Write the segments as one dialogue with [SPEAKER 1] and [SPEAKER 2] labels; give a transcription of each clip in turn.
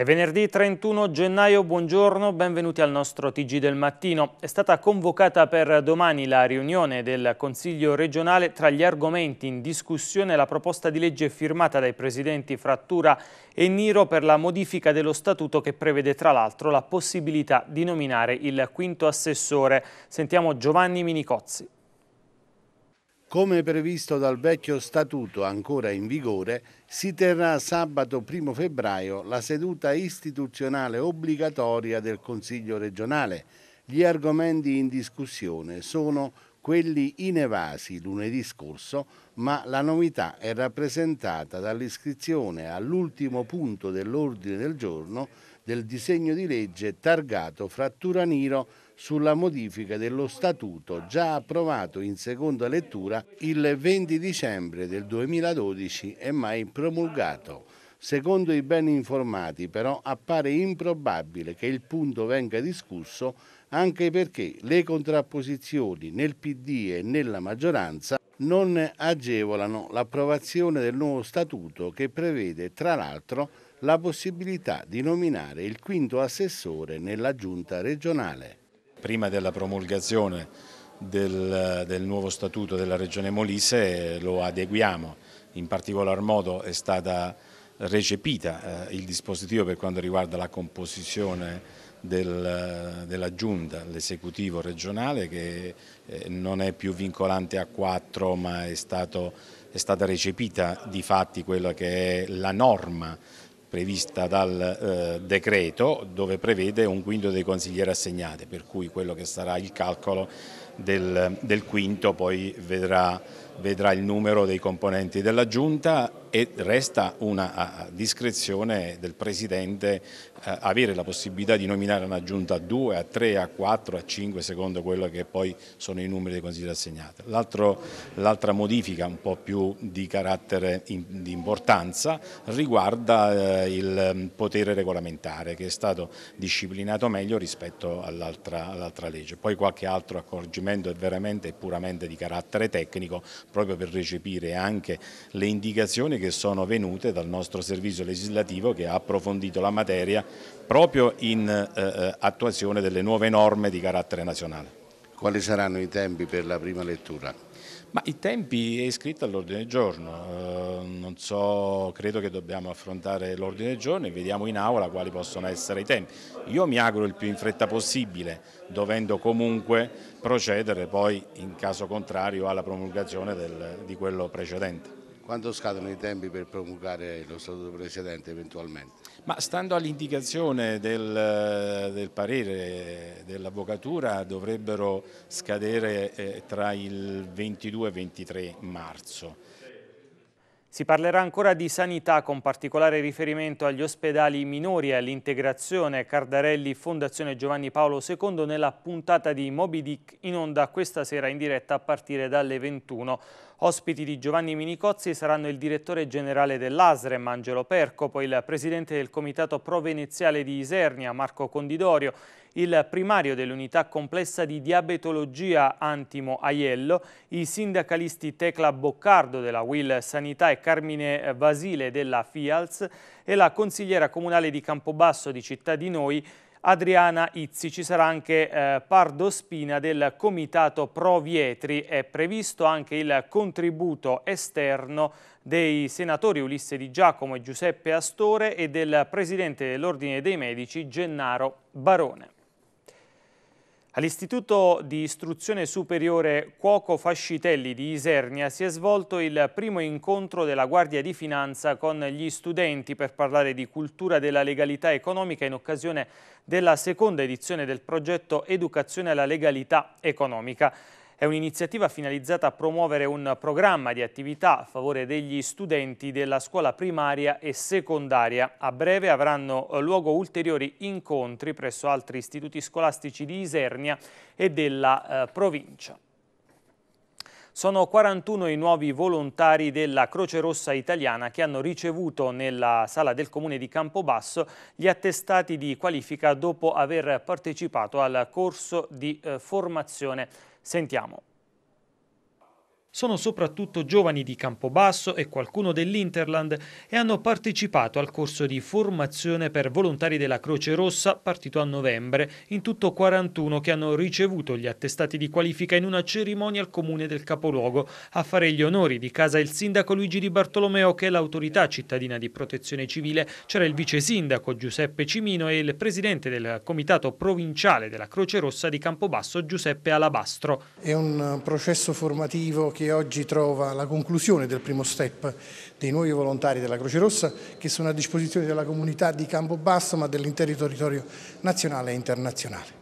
[SPEAKER 1] È venerdì 31 gennaio, buongiorno, benvenuti al nostro TG del mattino. È stata convocata per domani la riunione del Consiglio regionale tra gli argomenti in discussione la proposta di legge firmata dai presidenti Frattura e Niro per la modifica dello statuto che prevede tra l'altro la possibilità di nominare il quinto assessore. Sentiamo Giovanni Minicozzi.
[SPEAKER 2] Come previsto dal vecchio statuto ancora in vigore, si terrà sabato 1 febbraio la seduta istituzionale obbligatoria del Consiglio regionale. Gli argomenti in discussione sono quelli inevasi lunedì scorso, ma la novità è rappresentata dall'iscrizione all'ultimo punto dell'ordine del giorno del disegno di legge targato Frattura Niro sulla modifica dello statuto già approvato in seconda lettura il 20 dicembre del 2012 e mai promulgato. Secondo i ben informati però appare improbabile che il punto venga discusso anche perché le contrapposizioni nel PD e nella maggioranza non agevolano l'approvazione del nuovo statuto che prevede tra l'altro la possibilità di nominare il quinto assessore nella giunta
[SPEAKER 3] regionale. Prima della promulgazione del, del, nuovo statuto della Regione Molise eh, lo adeguiamo, in particolar modo è stata recepita eh, il dispositivo per quanto riguarda la composizione del, della giunta, l'esecutivo regionale che eh, non è più vincolante a quattro ma è, stato, è stata recepita di fatti quella che è la norma prevista dal eh, decreto dove prevede un quinto dei consiglieri assegnati, per cui quello che sarà il calcolo del, del quinto poi vedrà vedrà il numero dei componenti della Giunta e resta una discrezione del Presidente eh, avere la possibilità di nominare una Giunta a 2, a 3, a 4, a 5 secondo quello che poi sono i numeri dei consigli assegnati. L'altra modifica un po' più di carattere di importanza riguarda eh, il mm, potere regolamentare che è stato disciplinato meglio rispetto all'altra all legge. Poi qualche altro accorgimento è veramente e puramente di carattere tecnico proprio per recepire anche le indicazioni che sono venute dal nostro servizio legislativo che ha approfondito la materia proprio in eh, eh attuazione delle nuove norme di carattere nazionale. Quali saranno i tempi per la prima lettura? Ma i tempi è iscritto all'ordine del giorno, eh, non so, credo che dobbiamo affrontare l'ordine del giorno e vediamo in aula quali possono essere i tempi. Io mi auguro il più in fretta possibile, dovendo comunque procedere poi in caso contrario alla promulgazione del, di quello precedente.
[SPEAKER 2] Quando scadono i tempi per promulgare lo statuto precedente eventualmente?
[SPEAKER 3] Ma stando all'indicazione del, del, parere dell'avvocatura dovrebbero scadere eh, tra il 22
[SPEAKER 1] e il 23 marzo. Si parlerà ancora di sanità con particolare riferimento agli ospedali minori e all'integrazione Cardarelli Fondazione Giovanni Paolo II nella puntata di Moby Dick in onda questa sera in diretta a partire dalle 21. Ospiti di Giovanni Minicozzi saranno il direttore generale dell'ASREM Angelo Percopo, il presidente del comitato pro veneziale di Isernia Marco Condidorio il primario dell'unità complessa di diabetologia Antimo Aiello, i sindacalisti Tecla Boccardo della Will Sanità e Carmine Vasile della FIALS e la consigliera comunale di Campobasso di Città di Noi Adriana Izzi. Ci sarà anche eh, Pardo Spina del Comitato Pro Vietri. È previsto anche il contributo esterno dei senatori Ulisse Di Giacomo e Giuseppe Astore e del presidente dell'Ordine dei Medici Gennaro Barone. All'Istituto di Istruzione Superiore Cuoco Fascitelli di Isernia si è svolto il primo incontro della Guardia di Finanza con gli studenti per parlare di cultura della legalità economica in occasione della seconda edizione del progetto Educazione alla legalità economica. È un'iniziativa finalizzata a promuovere un programma di attività a favore degli studenti della scuola primaria e secondaria. A breve avranno eh, luogo ulteriori incontri presso altri istituti scolastici di Isernia e della eh, provincia. Sono 41 i nuovi volontari della Croce Rossa Italiana che hanno ricevuto nella sala del comune di Campobasso gli attestati di qualifica dopo aver partecipato al corso di eh, formazione Sentiamo. Sono soprattutto giovani di Campobasso e qualcuno dell'Interland e hanno partecipato al corso di formazione per volontari della Croce Rossa partito a novembre, in tutto 41 che hanno ricevuto gli attestati di qualifica in una cerimonia al comune del capoluogo. A fare gli onori di casa il sindaco Luigi Di Bartolomeo che è l'autorità cittadina di protezione civile, c'era il vice sindaco Giuseppe Cimino e il presidente del comitato provinciale della Croce Rossa di Campobasso Giuseppe Alabastro.
[SPEAKER 4] È un processo formativo che oggi trova la conclusione del primo step dei nuovi volontari della Croce Rossa che sono a disposizione della comunità di Campobasso ma dell'intero territorio nazionale e internazionale.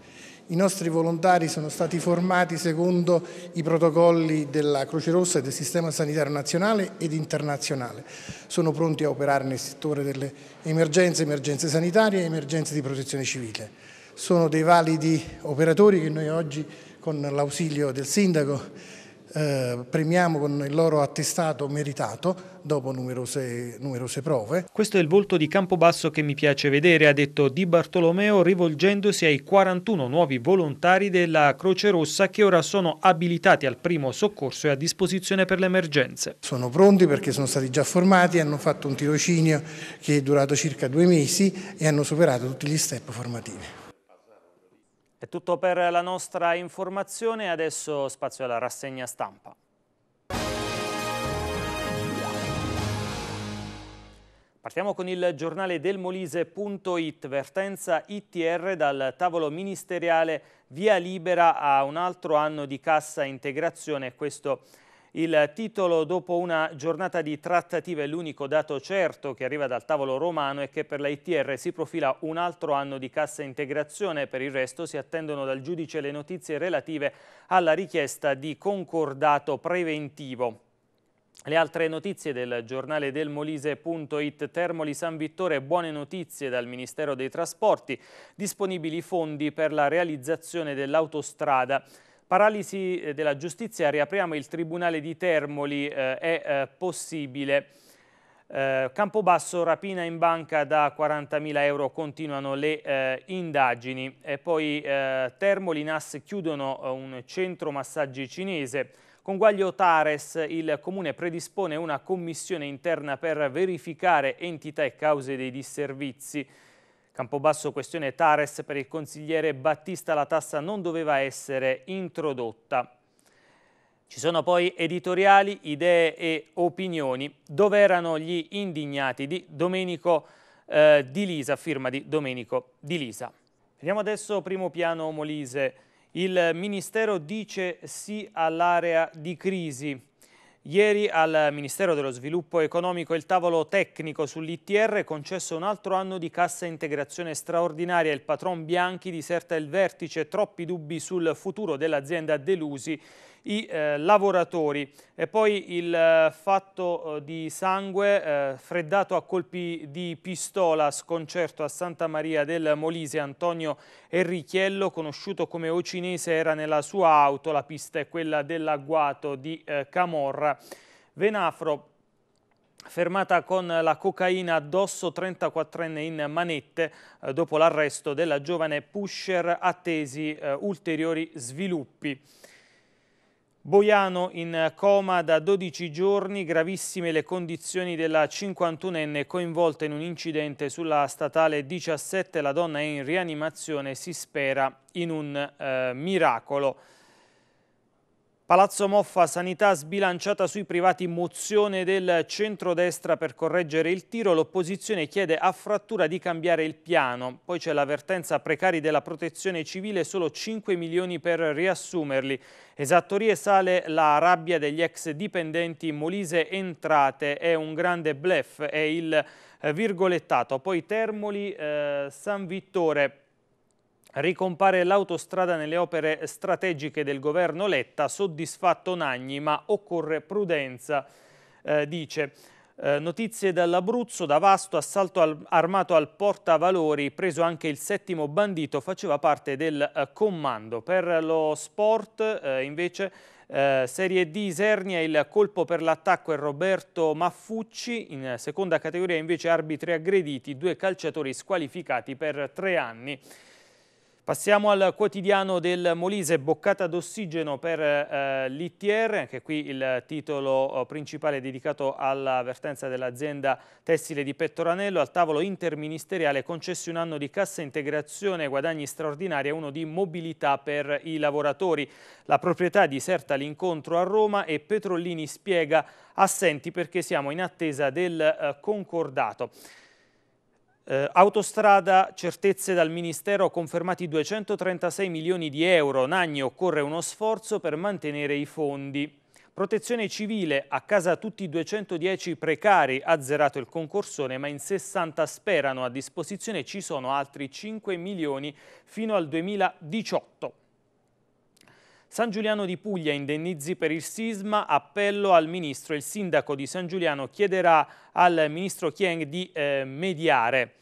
[SPEAKER 4] I nostri volontari sono stati formati secondo i protocolli della Croce Rossa e del Sistema Sanitario Nazionale ed Internazionale. Sono pronti a operare nel settore delle emergenze, emergenze sanitarie e emergenze di protezione civile. Sono dei validi operatori che noi oggi, con l'ausilio del Sindaco, eh, premiamo con il loro attestato meritato dopo numerose, numerose prove.
[SPEAKER 1] Questo è il volto di Campobasso che mi piace vedere, ha detto Di Bartolomeo rivolgendosi ai 41 nuovi volontari della Croce Rossa che ora sono abilitati al primo soccorso e a
[SPEAKER 4] disposizione per le emergenze. Sono pronti perché sono stati già formati, hanno fatto un tirocinio che è durato circa due mesi e hanno superato tutti gli step formativi.
[SPEAKER 1] È tutto per la nostra informazione, adesso spazio alla rassegna stampa. Partiamo con il giornale del Molise.it, vertenza ITR dal tavolo ministeriale via libera a un altro anno di cassa integrazione, questo è il titolo dopo una giornata di trattative è l'unico dato certo che arriva dal tavolo romano e che per la ITR si profila un altro anno di cassa integrazione, per il resto si attendono dal giudice le notizie relative alla richiesta di concordato preventivo. Le altre notizie del giornale del Molise.it Termoli San Vittore, buone notizie dal Ministero dei Trasporti, disponibili fondi per la realizzazione dell'autostrada Paralisi eh, della giustizia, riapriamo il Tribunale di Termoli, eh, è eh, possibile. Eh, Campobasso, rapina in banca da 40.000 euro, continuano le eh, indagini. E poi eh, Termoli, Nas chiudono un centro massaggi cinese. Con Guaglio Tares il Comune predispone una commissione interna per verificare entità e cause dei disservizi. Campobasso questione Tares per il consigliere Battista la tassa non doveva essere introdotta. Ci sono poi editoriali, idee e opinioni. Dove erano gli indignati di Domenico eh, Di Lisa, firma di Domenico Di Lisa. Vediamo adesso primo piano Molise. Il Ministero dice sì all'area di crisi. Ieri al Ministero dello Sviluppo Economico il tavolo tecnico sull'ITR concesso un altro anno di cassa integrazione straordinaria. Il patron Bianchi diserta il vertice, troppi dubbi sul futuro dell'azienda delusi i eh, lavoratori. E poi il eh, fatto eh, di sangue eh, freddato a colpi di pistola sconcerto a Santa Maria del Molise. Antonio Enrichiello, conosciuto come Ocinese, era nella sua auto. La pista è quella dell'agguato di Camorra. Venafro fermata con la cocaina addosso 34enne in manette eh, dopo l'arresto della giovane pusher attesi eh, ulteriori sviluppi. Boiano in coma da 12 giorni, gravissime le condizioni della 51enne coinvolta in un incidente sulla statale 17, la donna è in rianimazione, si spera in un eh, miracolo. Palazzo Moffa, sanità sbilanciata sui privati, mozione del centrodestra per correggere il tiro, l'opposizione chiede a frattura di cambiare il piano, poi c'è l'avvertenza precari della protezione civile, solo 5 milioni per riassumerli, esattorie sale la rabbia degli ex dipendenti, Molise entrate, è un grande blef, è il eh, virgolettato, poi Termoli, eh, San Vittore, Ricompare l'autostrada nelle opere strategiche del governo Letta, soddisfatto Nagni, ma occorre prudenza, eh, dice. Eh, notizie dall'Abruzzo, da vasto assalto al, armato al portavalori, preso anche il settimo bandito, faceva parte del eh, comando. Per lo sport eh, invece eh, Serie D Isernia, il colpo per l'attacco è Roberto Maffucci, in seconda categoria invece arbitri aggrediti, due calciatori squalificati per tre anni. Passiamo al quotidiano del Molise, boccata d'ossigeno per eh, l'ITR, anche qui il titolo oh, principale dedicato all'avvertenza dell'azienda tessile di Pettoranello, al tavolo interministeriale concessi un anno di cassa integrazione, guadagni straordinari e uno di mobilità per i lavoratori. La proprietà diserta l'incontro a Roma e Petrollini spiega assenti perché siamo in attesa del eh, concordato. Eh, autostrada, certezze dal Ministero, confermati 236 milioni di euro. Nagni occorre uno sforzo per mantenere i fondi. Protezione civile, a casa tutti i 210 precari, azzerato il concorsone, ma in 60 sperano a disposizione ci sono altri 5 milioni fino al 2018. San Giuliano di Puglia indennizzi per il sisma, appello al ministro. Il sindaco di San Giuliano chiederà al ministro Chieng di eh, mediare.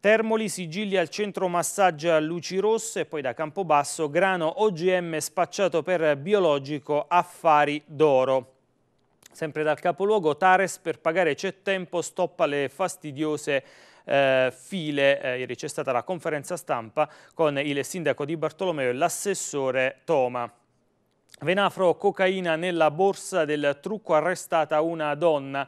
[SPEAKER 1] Termoli, sigilli al centro massaggia a luci rosse e poi da Campobasso grano OGM spacciato per biologico affari d'oro. Sempre dal capoluogo Tares per pagare c'è tempo, stoppa le fastidiose eh, file. Eh, ieri c'è stata la conferenza stampa con il sindaco di Bartolomeo e l'assessore Toma. Venafro, cocaina nella borsa del trucco arrestata una donna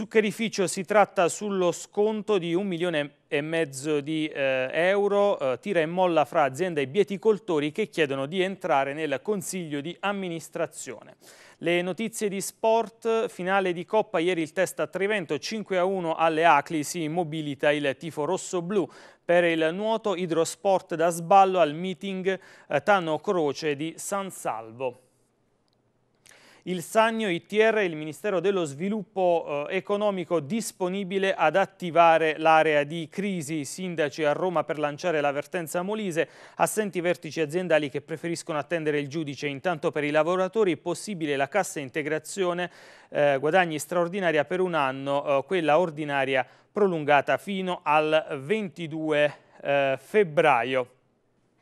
[SPEAKER 1] Zuccherificio si tratta sullo sconto di un milione e mezzo di eh, euro, eh, tira e molla fra azienda e bieticoltori che chiedono di entrare nel consiglio di amministrazione. Le notizie di sport, finale di Coppa, ieri il test a Trivento, 5-1 a alle Acli, si mobilita il tifo rosso-blu. Per il nuoto idrosport da sballo al meeting eh, Tano Croce di San Salvo il Sannio ITR, il Ministero dello Sviluppo eh, Economico, disponibile ad attivare l'area di crisi. Sindaci a Roma per lanciare l'avvertenza Molise, assenti vertici aziendali che preferiscono attendere il giudice. Intanto per i lavoratori è possibile la cassa integrazione eh, guadagni straordinaria per un anno, eh, quella ordinaria prolungata fino al 22 eh, febbraio.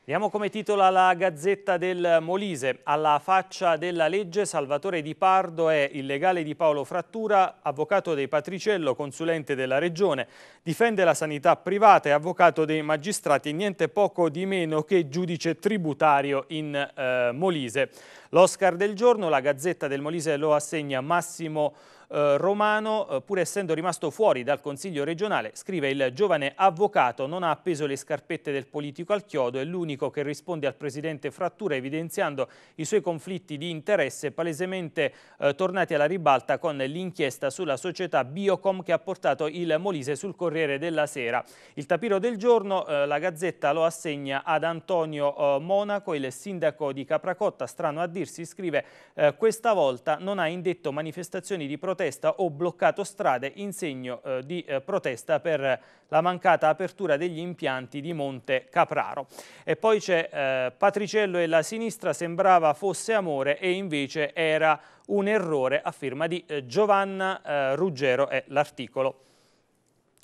[SPEAKER 1] Vediamo come titola la Gazzetta del Molise. Alla faccia della legge Salvatore Di Pardo è il legale di Paolo Frattura, avvocato dei Patriciello, consulente della Regione. Difende la sanità privata e avvocato dei magistrati, niente poco di meno che giudice tributario in eh, Molise. L'Oscar del giorno, la Gazzetta del Molise lo assegna Massimo eh, Romano, eh, pur essendo rimasto fuori dal Consiglio regionale, scrive il giovane avvocato non ha appeso le scarpette del politico al chiodo, è l'unico che risponde al presidente Frattura evidenziando i suoi conflitti di interesse palesemente eh, tornati alla ribalta con l'inchiesta sulla società Biocom che ha portato il Molise sul Corriere della Sera. Il tapiro del giorno, eh, la Gazzetta lo assegna ad Antonio eh, Monaco, il sindaco di Capracotta, strano a dirsi, scrive eh, questa volta non ha indetto manifestazioni di protesta protesta o bloccato strade in segno eh, di eh, protesta per la mancata apertura degli impianti di Monte Capraro. E poi c'è eh, Patriciello e la sinistra sembrava fosse amore e invece era un errore a firma di eh, Giovanna eh, Ruggero è l'articolo.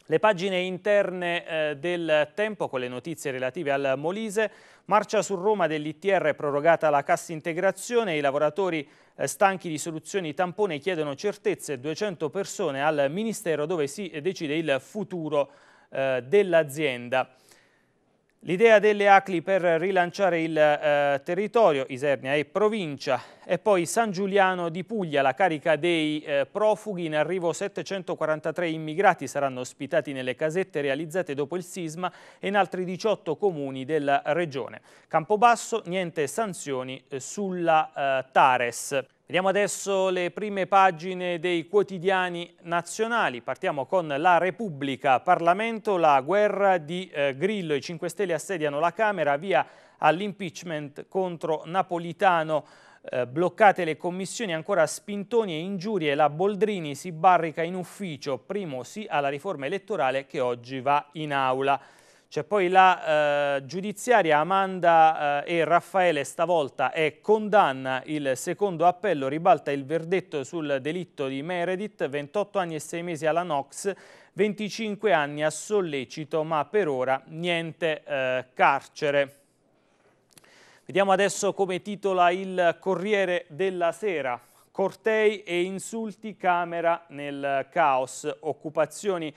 [SPEAKER 1] Le pagine interne eh, del tempo con le notizie relative al Molise, marcia su Roma dell'ITR prorogata la cassa integrazione, i lavoratori eh, stanchi di soluzioni tampone chiedono certezze, 200 persone al Ministero dove si decide il futuro eh, dell'azienda. L'idea delle ACLI per rilanciare il eh, territorio, Isernia e provincia, e poi San Giuliano di Puglia, la carica dei eh, profughi, in arrivo 743 immigrati saranno ospitati nelle casette realizzate dopo il sisma e in altri 18 comuni della regione. Campobasso, niente sanzioni eh, sulla eh, Tares. Vediamo adesso le prime pagine dei quotidiani nazionali. Partiamo con La Repubblica, Parlamento, la guerra di eh, Grillo. I 5 Stelle assediano la Camera, via all'impeachment contro Napolitano. Eh, bloccate le commissioni, ancora spintoni e ingiurie, la Boldrini si barrica in ufficio, primo sì alla riforma elettorale che oggi va in aula. C'è poi la eh, giudiziaria Amanda eh, e Raffaele stavolta è condanna, il secondo appello ribalta il verdetto sul delitto di Meredith, 28 anni e 6 mesi alla Nox, 25 anni a sollecito ma per ora niente eh, carcere. Vediamo adesso come titola il Corriere della Sera. Cortei e insulti, Camera nel caos, occupazioni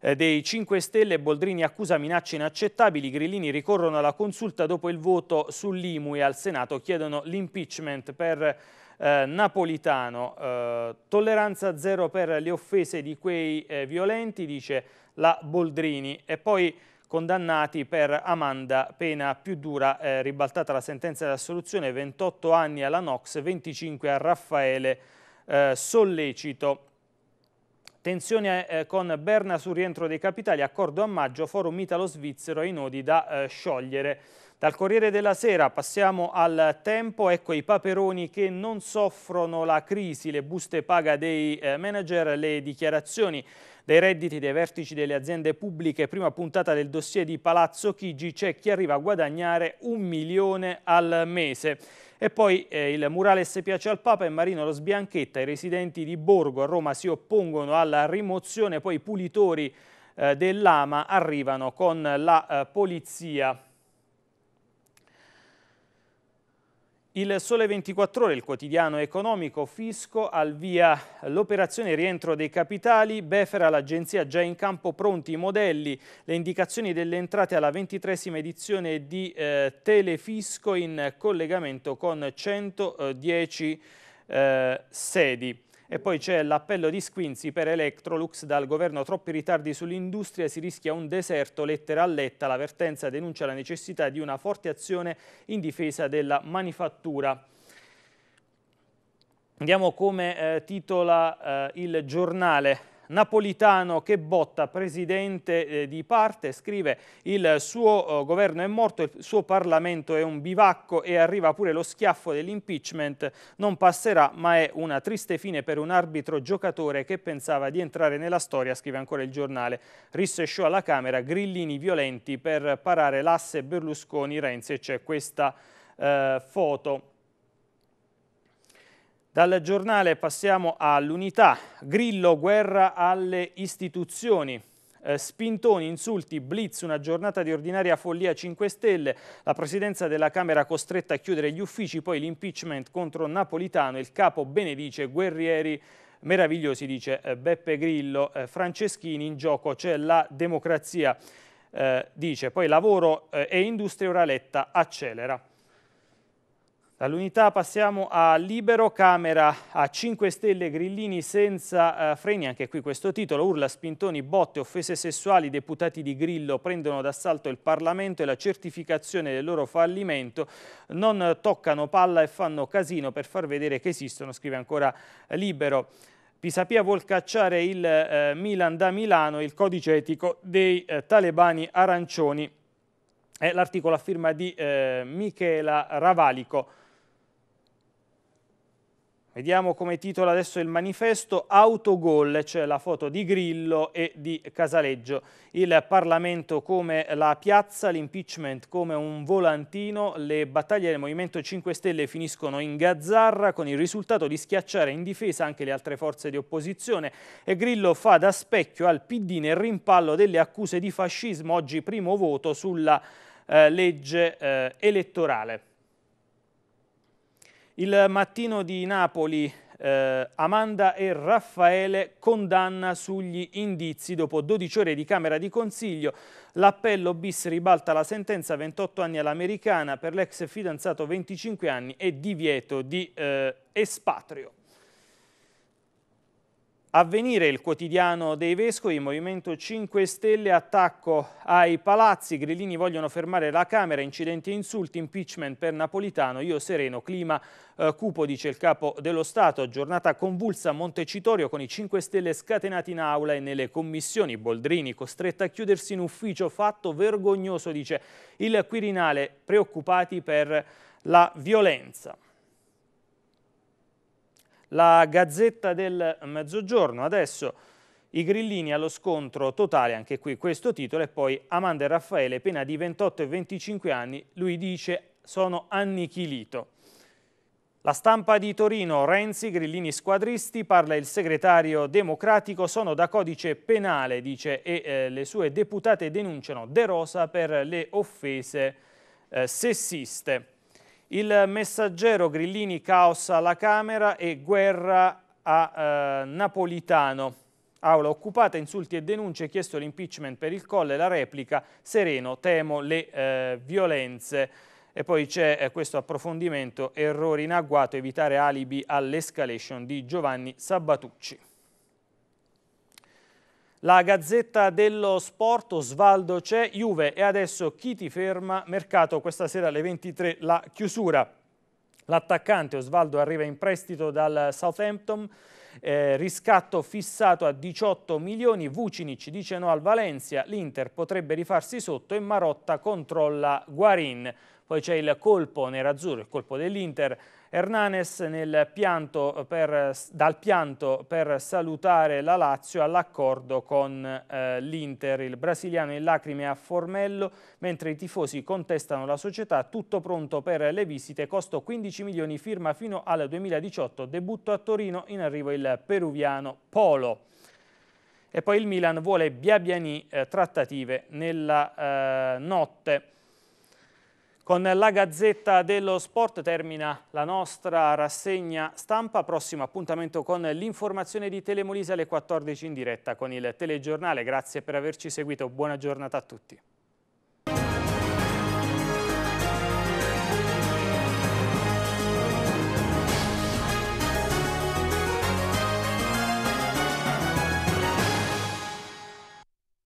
[SPEAKER 1] eh, dei 5 Stelle Boldrini accusa minacce inaccettabili, Grillini ricorrono alla consulta dopo il voto sull'IMU e al Senato chiedono l'impeachment per eh, Napolitano. Eh, tolleranza zero per le offese di quei eh, violenti, dice la Boldrini. E poi condannati per Amanda, pena più dura, eh, ribaltata la sentenza di assoluzione, 28 anni alla Nox, 25 a Raffaele eh, Sollecito. Tensione eh, con Berna sul rientro dei capitali, accordo a maggio, forum italo-svizzero ai nodi da eh, sciogliere. Dal Corriere della Sera passiamo al tempo, ecco i paperoni che non soffrono la crisi, le buste paga dei eh, manager, le dichiarazioni dei redditi dei vertici delle aziende pubbliche, prima puntata del dossier di Palazzo Chigi, c'è chi arriva a guadagnare un milione al mese. E poi eh, il murales piace al Papa e Marino lo sbianchetta, i residenti di Borgo a Roma si oppongono alla rimozione, poi i pulitori eh, dell'Ama arrivano con la eh, polizia Il Sole 24 Ore, il quotidiano economico fisco, al via l'operazione rientro dei capitali, Befera, l'agenzia già in campo pronti i modelli, le indicazioni delle entrate alla ventitresima edizione di eh, Telefisco in collegamento con 110 eh, sedi. E poi c'è l'appello di Squinzi per Electrolux dal governo troppi ritardi sull'industria, si rischia un deserto lettera a letta. La vertenza denuncia la necessità di una forte azione in difesa della manifattura. Andiamo come eh, titola eh, il giornale Napolitano che botta presidente eh, di parte, scrive il suo eh, governo è morto, il suo Parlamento è un bivacco e arriva pure lo schiaffo dell'impeachment, non passerà ma è una triste fine per un arbitro giocatore che pensava di entrare nella storia, scrive ancora il giornale. risse show alla Camera grillini violenti per parare l'asse Berlusconi-Renzi e c'è questa eh, foto. Dal giornale passiamo all'unità, Grillo guerra alle istituzioni. Eh, spintoni, insulti, blitz, una giornata di ordinaria follia 5 Stelle, la presidenza della Camera costretta a chiudere gli uffici, poi l'impeachment contro Napolitano, il capo benedice, guerrieri meravigliosi, dice eh, Beppe Grillo, eh, Franceschini, in gioco c'è la democrazia, dice, poi lavoro e industria ora Letta accelera. Dall'unità passiamo a Libero, Camera a 5 Stelle, Grillini senza eh, freni, anche qui questo titolo, urla, spintoni, botte, offese sessuali, i deputati di Grillo prendono d'assalto il Parlamento e la certificazione del loro fallimento, non toccano palla e fanno casino per far vedere che esistono, scrive ancora Libero. Pisapia vuol cacciare il eh, Milan da Milano, il codice etico dei eh, talebani arancioni, è eh, l'articolo a firma di eh, Michela Ravalico. Vediamo come titola adesso il manifesto Autogol, cioè la foto di Grillo e di Casaleggio. Il Parlamento come la piazza, l'impeachment come un volantino, le battaglie del Movimento 5 Stelle finiscono in gazzarra con il risultato di schiacciare in difesa anche le altre forze di opposizione e Grillo fa da specchio al PD nel rimpallo delle accuse di fascismo, oggi primo voto sulla eh, legge eh, elettorale. Il mattino di Napoli, eh, Amanda e Raffaele condanna sugli indizi dopo 12 ore di Camera di Consiglio. L'appello bis ribalta la sentenza 28 anni all'americana per l'ex fidanzato 25 anni e divieto di eh, espatrio. Avvenire il quotidiano dei Vescovi, Movimento 5 Stelle, attacco ai palazzi, grillini vogliono fermare la Camera, incidenti e insulti, impeachment per Napolitano, io sereno, clima eh, cupo, dice il capo dello Stato, giornata convulsa a Montecitorio con i 5 Stelle scatenati in aula e nelle commissioni, Boldrini costretta a chiudersi in ufficio, fatto vergognoso, dice il Quirinale, preoccupati per la violenza. La Gazzetta del Mezzogiorno adesso i grillini allo scontro totale, anche qui questo titolo, e poi Amanda e Raffaele, pena di 28 e 25 anni, lui dice sono annichilito. La stampa di Torino, Renzi, grillini squadristi, parla il segretario democratico, sono da codice penale, dice, e eh, le sue deputate denunciano De Rosa per le offese eh, sessiste. Il messaggero Grillini caos alla Camera e guerra a eh, Napolitano. Aula occupata, insulti e denunce, chiesto l'impeachment per il colle, la replica, sereno, temo le eh, violenze. E poi c'è eh, questo approfondimento, errori in agguato, evitare alibi all'escalation di Giovanni Sabatucci. La Gazzetta dello Sport, Osvaldo c'è, Juve e adesso chi ti ferma? Mercato questa sera alle 23 la chiusura. L'attaccante Osvaldo arriva in prestito dal Southampton, eh, riscatto fissato a 18 milioni, Vucinic dice no al Valencia, l'Inter potrebbe rifarsi sotto e Marotta controlla Guarin. Poi c'è il colpo nerazzurro, il colpo dell'Inter, Hernanes pianto per, dal pianto per salutare la Lazio all'accordo con eh, l'Inter. Il brasiliano in lacrime a Formello, mentre i tifosi contestano la società, tutto pronto per le visite, costo 15 milioni, firma fino al 2018, debutto a Torino, in arrivo il peruviano Polo. E poi il Milan vuole Biabiani eh, trattative nella eh, notte. Con la Gazzetta dello Sport termina la nostra rassegna stampa. Prossimo appuntamento con l'informazione di Telemolise alle 14 in diretta con il telegiornale. Grazie per averci seguito. Buona giornata a tutti.